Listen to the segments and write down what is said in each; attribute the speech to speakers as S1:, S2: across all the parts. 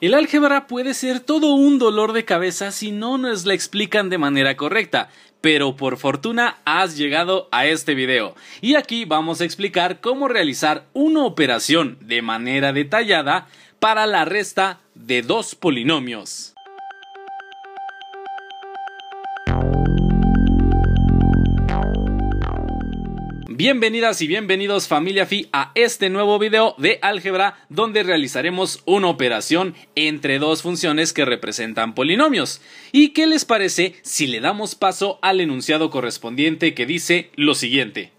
S1: El álgebra puede ser todo un dolor de cabeza si no nos la explican de manera correcta, pero por fortuna has llegado a este video y aquí vamos a explicar cómo realizar una operación de manera detallada para la resta de dos polinomios. Bienvenidas y bienvenidos familia Fi a este nuevo video de álgebra donde realizaremos una operación entre dos funciones que representan polinomios. ¿Y qué les parece si le damos paso al enunciado correspondiente que dice lo siguiente?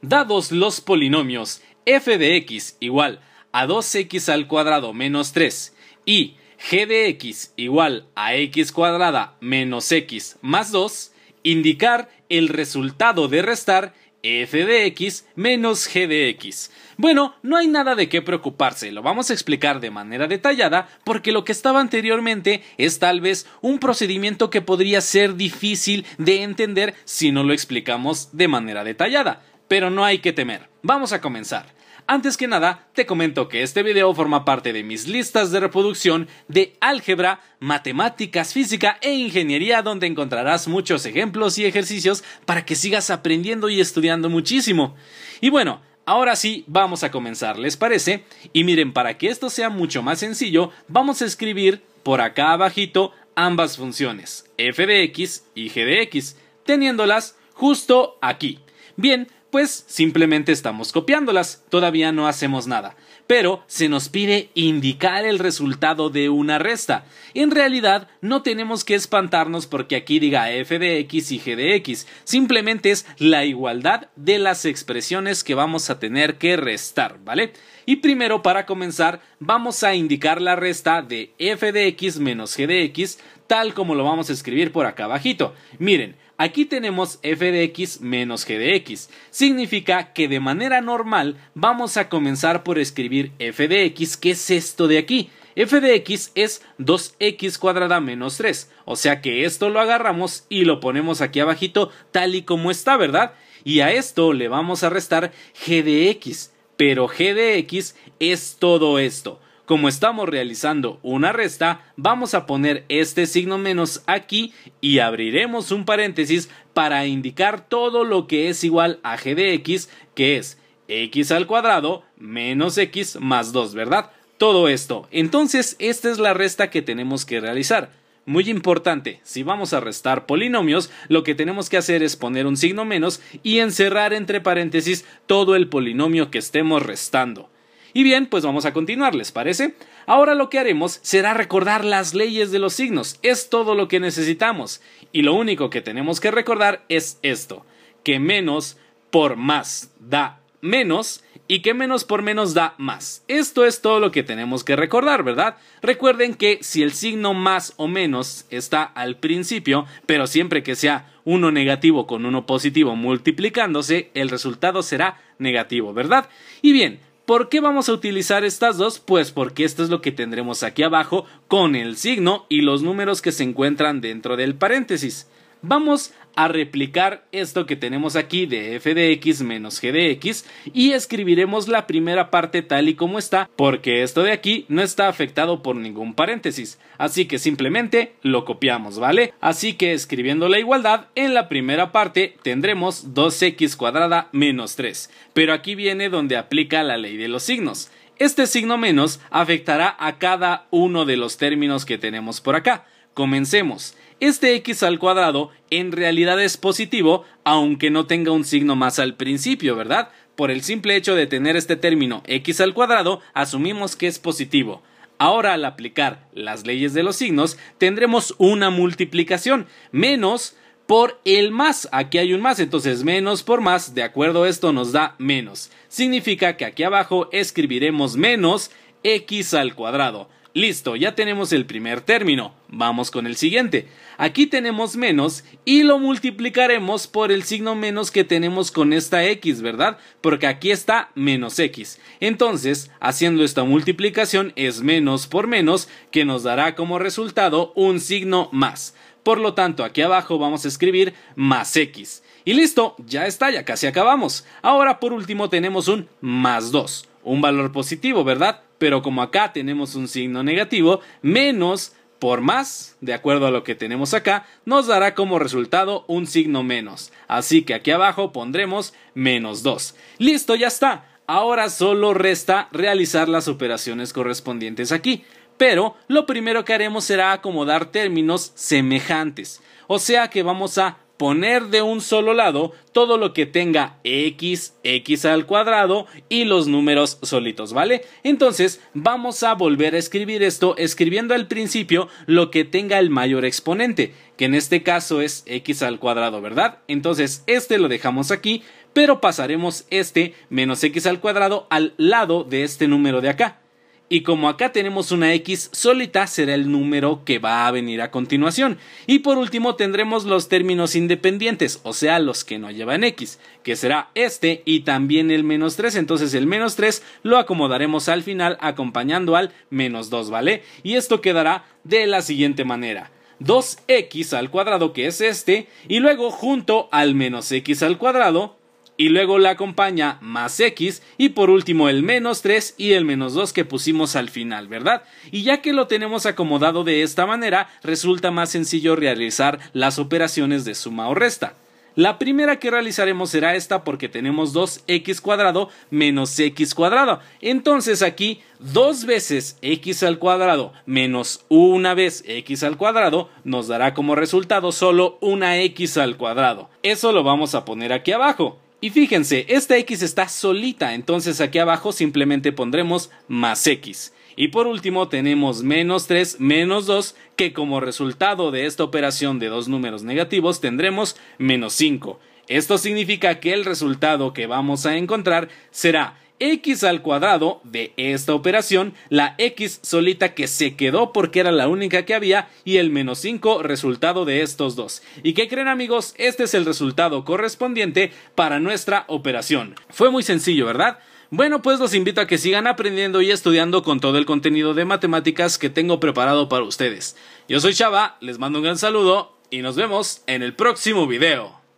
S1: Dados los polinomios f de x igual a 2x al cuadrado menos 3 y g de x igual a x cuadrada menos x más 2, indicar el resultado de restar f de x menos g de x. Bueno, no hay nada de qué preocuparse, lo vamos a explicar de manera detallada porque lo que estaba anteriormente es tal vez un procedimiento que podría ser difícil de entender si no lo explicamos de manera detallada, pero no hay que temer. Vamos a comenzar. Antes que nada, te comento que este video forma parte de mis listas de reproducción de álgebra, matemáticas, física e ingeniería donde encontrarás muchos ejemplos y ejercicios para que sigas aprendiendo y estudiando muchísimo. Y bueno, Ahora sí, vamos a comenzar, ¿les parece? Y miren, para que esto sea mucho más sencillo, vamos a escribir por acá abajito ambas funciones, f de x y g de x, teniéndolas justo aquí. Bien, pues simplemente estamos copiándolas, todavía no hacemos nada. Pero se nos pide indicar el resultado de una resta. En realidad, no tenemos que espantarnos porque aquí diga f de x y g de x, simplemente es la igualdad de las expresiones que vamos a tener que restar, ¿vale? Y primero, para comenzar, vamos a indicar la resta de f de x menos g de x, tal como lo vamos a escribir por acá abajito. Miren, Aquí tenemos f de x menos g de x. Significa que de manera normal vamos a comenzar por escribir f de x, que es esto de aquí. f de x es 2x cuadrada menos 3. O sea que esto lo agarramos y lo ponemos aquí abajito tal y como está, ¿verdad? Y a esto le vamos a restar g de x. Pero g de x es todo esto. Como estamos realizando una resta, vamos a poner este signo menos aquí y abriremos un paréntesis para indicar todo lo que es igual a g de x, que es x al cuadrado menos x más 2, ¿verdad? Todo esto. Entonces, esta es la resta que tenemos que realizar. Muy importante, si vamos a restar polinomios, lo que tenemos que hacer es poner un signo menos y encerrar entre paréntesis todo el polinomio que estemos restando. Y bien, pues vamos a continuar, ¿les parece? Ahora lo que haremos será recordar las leyes de los signos, es todo lo que necesitamos. Y lo único que tenemos que recordar es esto, que menos por más da menos y que menos por menos da más. Esto es todo lo que tenemos que recordar, ¿verdad? Recuerden que si el signo más o menos está al principio, pero siempre que sea uno negativo con uno positivo multiplicándose, el resultado será negativo, ¿verdad? Y bien, ¿Por qué vamos a utilizar estas dos? Pues porque esto es lo que tendremos aquí abajo con el signo y los números que se encuentran dentro del paréntesis. Vamos a replicar esto que tenemos aquí de f de x menos g de x y escribiremos la primera parte tal y como está porque esto de aquí no está afectado por ningún paréntesis así que simplemente lo copiamos vale así que escribiendo la igualdad en la primera parte tendremos 2x cuadrada menos 3 pero aquí viene donde aplica la ley de los signos este signo menos afectará a cada uno de los términos que tenemos por acá Comencemos. Este x al cuadrado en realidad es positivo, aunque no tenga un signo más al principio, ¿verdad? Por el simple hecho de tener este término x al cuadrado, asumimos que es positivo. Ahora al aplicar las leyes de los signos, tendremos una multiplicación, menos por el más. Aquí hay un más, entonces menos por más, de acuerdo a esto nos da menos. Significa que aquí abajo escribiremos menos x al cuadrado. Listo, ya tenemos el primer término. Vamos con el siguiente. Aquí tenemos menos y lo multiplicaremos por el signo menos que tenemos con esta x, ¿verdad? Porque aquí está menos x. Entonces, haciendo esta multiplicación es menos por menos que nos dará como resultado un signo más. Por lo tanto, aquí abajo vamos a escribir más x. Y listo, ya está, ya casi acabamos. Ahora por último tenemos un más 2 un valor positivo, ¿verdad? Pero como acá tenemos un signo negativo, menos por más, de acuerdo a lo que tenemos acá, nos dará como resultado un signo menos. Así que aquí abajo pondremos menos 2. Listo, ya está. Ahora solo resta realizar las operaciones correspondientes aquí. Pero lo primero que haremos será acomodar términos semejantes. O sea que vamos a poner de un solo lado todo lo que tenga x, x al cuadrado y los números solitos, ¿vale? Entonces vamos a volver a escribir esto escribiendo al principio lo que tenga el mayor exponente, que en este caso es x al cuadrado, ¿verdad? Entonces este lo dejamos aquí, pero pasaremos este menos x al cuadrado al lado de este número de acá. Y como acá tenemos una X solita, será el número que va a venir a continuación. Y por último tendremos los términos independientes, o sea, los que no llevan X, que será este y también el menos 3. Entonces el menos 3 lo acomodaremos al final acompañando al menos 2, ¿vale? Y esto quedará de la siguiente manera. 2x al cuadrado, que es este, y luego junto al menos x al cuadrado, y luego la acompaña más x y por último el menos 3 y el menos 2 que pusimos al final, ¿verdad? Y ya que lo tenemos acomodado de esta manera, resulta más sencillo realizar las operaciones de suma o resta. La primera que realizaremos será esta porque tenemos 2x cuadrado menos x cuadrado. Entonces aquí 2 veces x al cuadrado menos una vez x al cuadrado nos dará como resultado solo una x al cuadrado. Eso lo vamos a poner aquí abajo. Y fíjense, esta x está solita, entonces aquí abajo simplemente pondremos más x. Y por último tenemos menos 3 menos 2 que como resultado de esta operación de dos números negativos tendremos menos 5. Esto significa que el resultado que vamos a encontrar será x al cuadrado de esta operación, la x solita que se quedó porque era la única que había y el menos 5 resultado de estos dos. ¿Y qué creen amigos? Este es el resultado correspondiente para nuestra operación. Fue muy sencillo, ¿verdad? Bueno, pues los invito a que sigan aprendiendo y estudiando con todo el contenido de matemáticas que tengo preparado para ustedes. Yo soy Chava, les mando un gran saludo y nos vemos en el próximo video.